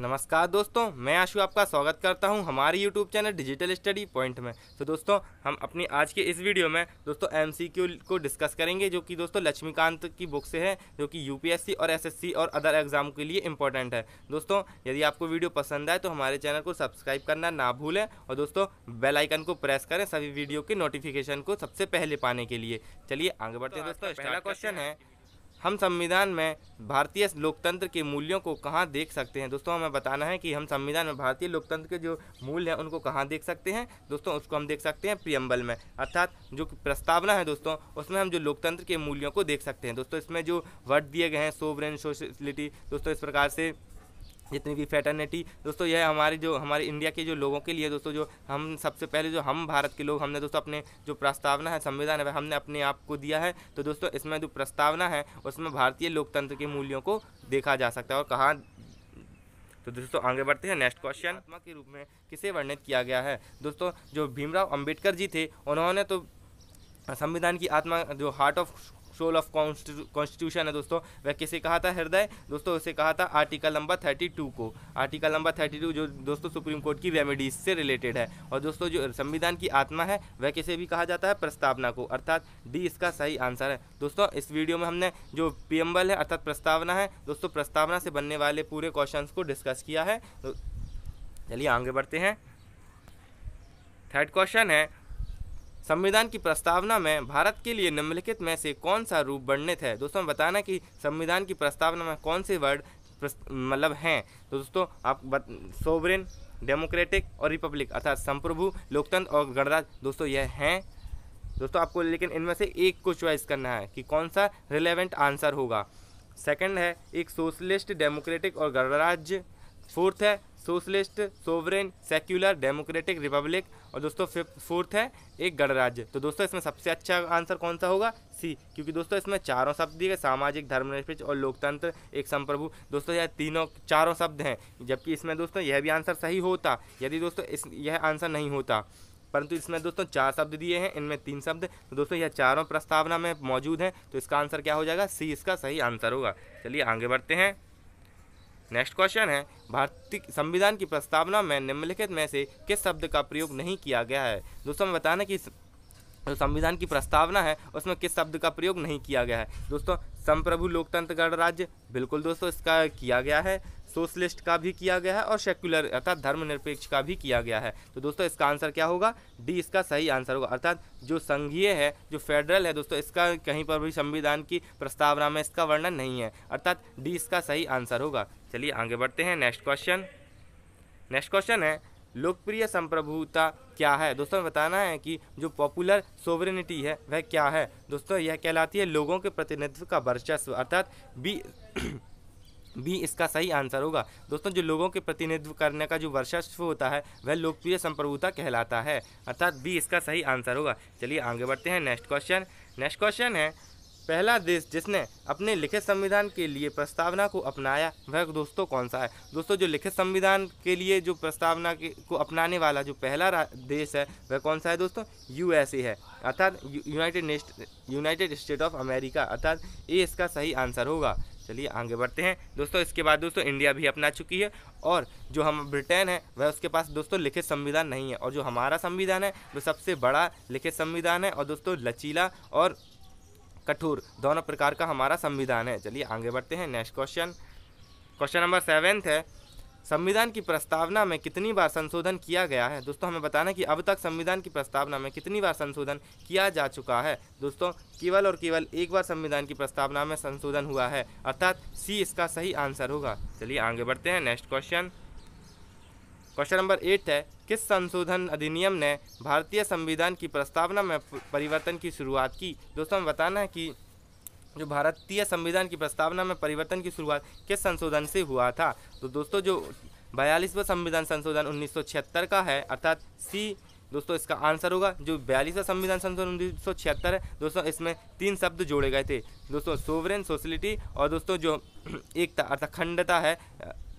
नमस्कार दोस्तों मैं आशु आपका स्वागत करता हूं हमारे YouTube channel digital study point में तो दोस्तों हम अपनी आज के इस वीडियो में दोस्तों एमसीक्यू को डिस्कस करेंगे जो कि दोस्तों लक्ष्मीकांत की बुक से है जो कि यूपीएससी और एसएससी और अदर एग्जाम के लिए इंपॉर्टेंट है दोस्तों यदि आपको वीडियो पसंद आए तो हमारे चैनल को सब्सक्राइब करना ना भूलें और दोस्तों बेलाइकन को प्रेस करें सभी वीडियो के नोटिफिकेशन को सबसे पहले पाने के लिए चलिए आगे बढ़ते हैं तो दोस्तों पहला क्वेश्चन है हम संविधान में भारतीय लोकतंत्र के मूल्यों को कहाँ देख सकते हैं दोस्तों हमें बताना है कि हम संविधान में भारतीय लोकतंत्र के जो मूल्य हैं उनको कहाँ देख सकते हैं दोस्तों उसको हम देख सकते हैं प्रियम्बल में अर्थात जो प्रस्तावना है दोस्तों उसमें हम जो लोकतंत्र के मूल्यों को देख सकते हैं दोस्तों इसमें जो वर्ड दिए गए हैं सोवरेन सोशलिटी दोस्तों इस प्रकार से जितनी भी फैटर्निटी दोस्तों यह हमारे जो हमारे इंडिया के जो लोगों के लिए दोस्तों जो हम सबसे पहले जो हम भारत के लोग हमने दोस्तों अपने जो प्रस्तावना है संविधान है हमने अपने आप को दिया है तो दोस्तों इसमें जो प्रस्तावना है उसमें भारतीय लोकतंत्र के मूल्यों को देखा जा सकता है और कहाँ तो दोस्तों आगे बढ़ते हैं नेक्स्ट क्वेश्चन आत्मा के रूप में किसे वर्णित किया गया है दोस्तों जो भीमराव अम्बेडकर जी थे उन्होंने तो संविधान की आत्मा जो heart of soul of constitution है दोस्तों वह किसे कहा था हृदय दोस्तों उसे कहा था आर्टिकल नंबर थर्टी टू को आर्टिकल नंबर थर्टी टू जो दोस्तों सुप्रीम कोर्ट की रेमेडीज से रिलेटेड है और दोस्तों जो संविधान की आत्मा है वह किसे भी कहा जाता है प्रस्तावना को अर्थात डी इसका सही आंसर है दोस्तों इस वीडियो में हमने जो पीएम्बल है अर्थात प्रस्तावना है दोस्तों प्रस्तावना से बनने वाले पूरे क्वेश्चन को डिस्कस किया है तो चलिए आगे बढ़ते हैं थर्ड क्वेश्चन है संविधान की प्रस्तावना में भारत के लिए निम्नलिखित में से कौन सा रूप वर्णित है दोस्तों बताना कि संविधान की प्रस्तावना में कौन से वर्ड मतलब हैं तो दोस्तों आप सोवरेन डेमोक्रेटिक और रिपब्लिक अर्थात संप्रभु लोकतंत्र और गणराज दोस्तों यह हैं दोस्तों आपको लेकिन इनमें से एक को च्वाइस करना है कि कौन सा रिलेवेंट आंसर होगा सेकंड है एक सोशलिस्ट डेमोक्रेटिक और गणराज्य फोर्थ है socialist sovereign secular democratic republic और दोस्तों फोर्थ है एक गणराज्य तो दोस्तों इसमें सबसे अच्छा आंसर कौन सा होगा सी क्योंकि दोस्तों इसमें चारों शब्द दिए गए सामाजिक धर्मनिरपेक्ष और लोकतंत्र एक संप्रभु दोस्तों यह तीनों चारों शब्द हैं जबकि इसमें दोस्तों यह भी आंसर सही होता यदि दोस्तों इस यह आंसर नहीं होता परंतु इसमें दोस्तों चार शब्द दिए हैं इनमें तीन शब्द तो दोस्तों यह चारों प्रस्तावना में मौजूद हैं तो इसका आंसर क्या हो जाएगा सी इसका सही आंसर होगा चलिए आगे बढ़ते हैं नेक्स्ट क्वेश्चन है भारतीय संविधान की प्रस्तावना में निम्नलिखित में से किस शब्द का प्रयोग नहीं किया गया है दोस्तों मैं बताना कि जो संविधान की प्रस्तावना है उसमें किस शब्द का प्रयोग नहीं किया गया है दोस्तों संप्रभु लोकतंत्र गणराज्य बिल्कुल दोस्तों इसका किया गया है सोशलिस्ट का भी किया गया है और सेक्युलर अर्थात धर्मनिरपेक्ष का भी किया गया है तो दोस्तों इसका आंसर क्या होगा डी इसका सही आंसर होगा अर्थात जो संघीय है जो फेडरल है दोस्तों इसका कहीं पर भी संविधान की प्रस्तावना में इसका वर्णन नहीं है अर्थात डी इसका सही आंसर होगा चलिए आगे बढ़ते हैं नेक्स्ट क्वेश्चन नेक्स्ट क्वेश्चन है लोकप्रिय संप्रभुता क्या है दोस्तों बताना है कि जो पॉपुलर सोवरेनिटी है वह क्या है दोस्तों यह कहलाती है लोगों के प्रतिनिधित्व का वर्चस्व अर्थात बी भी इसका सही आंसर होगा दोस्तों जो लोगों के प्रतिनिधित्व करने का जो वर्चस्व होता है वह लोकप्रिय संप्रभुता कहलाता है अर्थात बी इसका सही आंसर होगा चलिए आगे बढ़ते हैं नेक्स्ट क्वेश्चन नेक्स्ट क्वेश्चन है पहला देश जिसने अपने लिखित संविधान के लिए प्रस्तावना को अपनाया वह दोस्तों कौन सा है दोस्तों जो लिखित संविधान के लिए जो प्रस्तावना के को अपनाने वाला जो पहला देश है वह कौन सा है दोस्तों यूएसए है अर्थात united nest united state of America अर्थात ये इसका सही आंसर होगा चलिए आगे बढ़ते हैं दोस्तों इसके बाद दोस्तों इंडिया भी अपना चुकी है और जो हम ब्रिटेन है वह उसके पास दोस्तों लिखित संविधान नहीं है और जो हमारा संविधान है वह सबसे बड़ा लिखित संविधान है और दोस्तों लचीला और कठोर दोनों प्रकार का हमारा संविधान है चलिए आगे बढ़ते हैं next question question number seventh है संविधान की प्रस्तावना में कितनी बार संशोधन किया गया है दोस्तों हमें बताना कि अब तक संविधान की प्रस्तावना में कितनी बार संशोधन किया जा चुका है दोस्तों केवल और केवल एक बार संविधान की प्रस्तावना में संशोधन हुआ है अर्थात सी इसका सही आंसर होगा चलिए आगे बढ़ते हैं next question question number eight है किस संशोधन अधिनियम ने भारतीय संविधान की प्रस्तावना में परिवर्तन की शुरुआत की दोस्तों हमें बताना है कि जो भारतीय संविधान की प्रस्तावना में परिवर्तन की शुरुआत किस संशोधन से हुआ था तो दोस्तों जो बयालीसवा संविधान संशोधन उन्नीस का है अर्थात सी दोस्तों इसका आंसर होगा जो बयालीसवा संविधान संशोधन उन्नीस है दोस्तों इसमें तीन शब्द जोड़े गए थे दोस्तों सोवरेन सोशलिटी और दोस्तों जो एकता अर्थात अखंडता है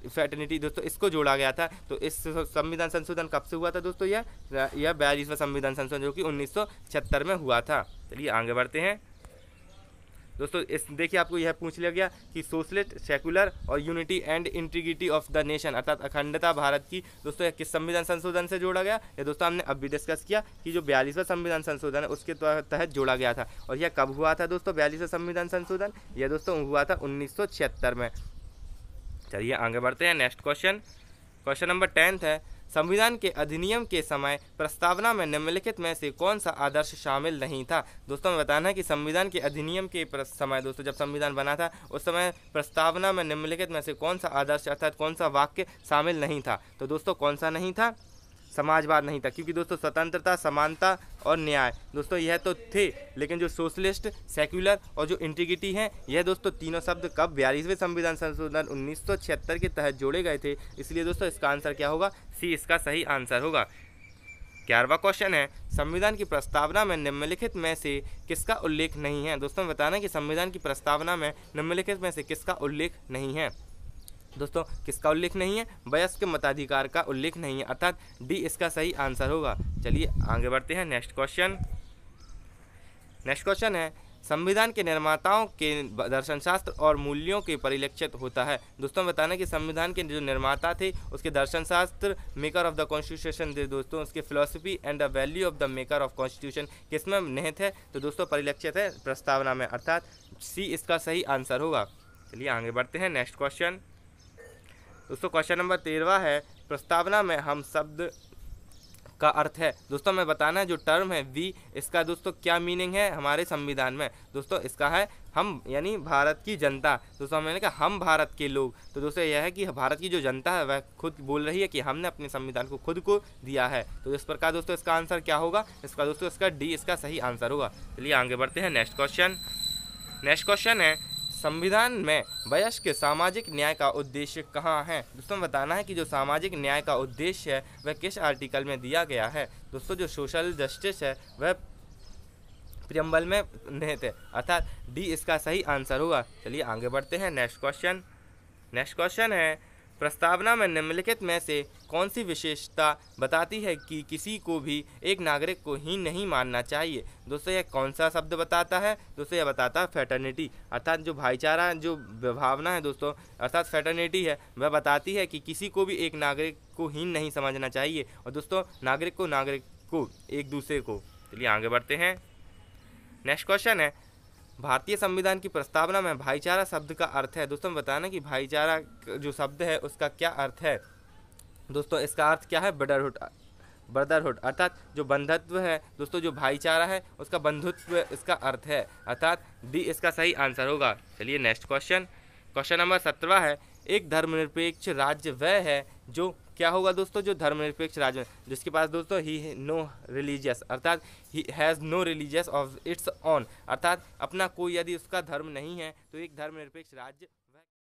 फैटर्निटी दोस्तों इसको जोड़ा गया था तो इस संविधान संशोधन कब से हुआ था दोस्तों यह यह बयालीसवा संविधान संशोधन जो कि उन्नीस में हुआ था चलिए आगे बढ़ते हैं दोस्तों इस देखिए आपको यह पूछ लिया गया कि सोशलिस्ट सेकुलर और unity and integrity of the nation अर्थात अखंडता भारत की दोस्तों किस संविधान संशोधन से जोड़ा गया यह दोस्तों हमने अब भी डिस्कस किया कि जो बयालीसवा संविधान संशोधन है उसके तहत जोड़ा गया था और यह कब हुआ था दोस्तों बयालीसवा संविधान संशोधन यह दोस्तों हुआ था उन्नीस में चलिए आगे बढ़ते हैं next question question number tenth है संविधान के अधिनियम के समय प्रस्तावना में निम्नलिखित में से कौन सा आदर्श शामिल नहीं था दोस्तों हमें बताना है कि संविधान के अधिनियम के समय दोस्तों जब संविधान बना था उस समय प्रस्तावना में निम्नलिखित में से कौन सा आदर्श अर्थात कौन सा वाक्य शामिल नहीं था तो दोस्तों कौन सा नहीं था समाजवाद नहीं था क्योंकि दोस्तों स्वतंत्रता समानता और न्याय दोस्तों यह तो थे लेकिन जो सोशलिस्ट सेक्युलर और जो इंटीग्रिटी है यह दोस्तों तीनों शब्द कब बयालीसवें संविधान संशोधन उन्नीस के तहत जोड़े गए थे इसलिए दोस्तों इसका आंसर क्या होगा सी इसका सही आंसर होगा ग्यारहवा क्वेश्चन है संविधान की प्रस्तावना में निम्नलिखित में से किसका उल्लेख नहीं है दोस्तों बताना कि संविधान की प्रस्तावना में निम्नलिखित में से किसका उल्लेख नहीं है दोस्तों किसका उल्लेख नहीं है वयस्क मताधिकार का उल्लेख नहीं है अर्थात डी इसका सही आंसर होगा चलिए आगे बढ़ते हैं नेक्स्ट क्वेश्चन नेक्स्ट क्वेश्चन है संविधान के निर्माताओं के दर्शन शास्त्र और मूल्यों के परिलक्षित होता है दोस्तों बताना कि संविधान के जो निर्माता थे उसके दर्शन शास्त्र मेकर ऑफ द कॉन्स्टिट्यूशन थे दोस्तों उसके philosophy and the value of the maker of constitution किसमें निहित है तो दोस्तों परिलक्षित है प्रस्तावना में अर्थात सी इसका सही आंसर होगा चलिए आगे बढ़ते हैं नेक्स्ट क्वेश्चन दोस्तों क्वेश्चन नंबर तेरहवा है प्रस्तावना में हम शब्द का अर्थ है दोस्तों मैं बताना है जो टर्म है वी इसका दोस्तों क्या मीनिंग है हमारे संविधान में दोस्तों इसका है हम यानी भारत की जनता दोस्तों मैंने कहा हम भारत के लोग तो दोस्तों यह है कि भारत की जो जनता है वह खुद बोल रही है कि हमने अपने संविधान को खुद को दिया है तो इस प्रकार दोस्तों इसका आंसर क्या होगा इसका दोस्तों इसका डी इसका सही आंसर होगा चलिए आगे बढ़ते हैं नेक्स्ट क्वेश्चन नेक्स्ट क्वेश्चन है संविधान में वयस्क के सामाजिक न्याय का उद्देश्य कहाँ है दोस्तों बताना है कि जो सामाजिक न्याय का उद्देश्य है वह किस आर्टिकल में दिया गया है दोस्तों जो सोशल जस्टिस है वह प्रियम्बल में निहित है अर्थात डी इसका सही आंसर होगा चलिए आगे बढ़ते हैं नेक्स्ट क्वेश्चन नेक्स्ट क्वेश्चन है प्रस्तावना में निम्नलिखित में से कौन सी विशेषता बताती है कि किसी को भी एक नागरिक को ही नहीं मानना चाहिए दोस्तों यह कौन सा शब्द बताता है दोस्तों यह बताता है फैटर्निटी अर्थात जो भाईचारा जो भावना है दोस्तों अर्थात फैटर्निटी है वह बताती है कि किसी को भी एक नागरिक को हीन नहीं समझना चाहिए और दोस्तों नागरिक को नागरिक को एक दूसरे को चलिए आगे बढ़ते हैं नेक्स्ट क्वेश्चन है भारतीय संविधान की प्रस्तावना में भाईचारा शब्द का अर्थ है दोस्तों बताना कि भाईचारा जो शब्द है उसका क्या अर्थ है दोस्तों इसका अर्थ क्या है ब्रदरहुड ब्रदरहुड अर्थात जो बंधुत्व है दोस्तों जो भाईचारा है उसका बंधुत्व इसका अर्थ है अर्थात डी इसका सही आंसर होगा चलिए नेक्स्ट क्वेश्चन क्वेश्चन नंबर सत्रह है एक धर्मनिरपेक्ष राज्य वह है जो क्या होगा दोस्तों जो धर्मनिरपेक्ष राज्य में जिसके पास दोस्तों ही नो रिलीजियस अर्थात he has no religious of its own अर्थात अपना कोई यदि उसका धर्म नहीं है तो एक धर्मनिरपेक्ष राज्य